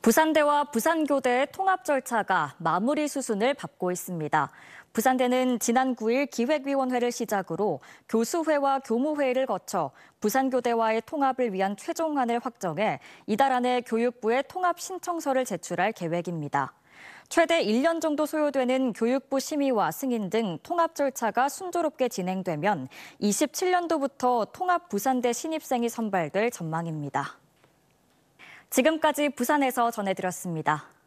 부산대와 부산교대의 통합 절차가 마무리 수순을 밟고 있습니다. 부산대는 지난 9일 기획위원회를 시작으로 교수회와 교무회의를 거쳐 부산교대와의 통합을 위한 최종안을 확정해 이달 안에 교육부에 통합 신청서를 제출할 계획입니다. 최대 1년 정도 소요되는 교육부 심의와 승인 등 통합 절차가 순조롭게 진행되면 27년도부터 통합 부산대 신입생이 선발될 전망입니다. 지금까지 부산에서 전해드렸습니다.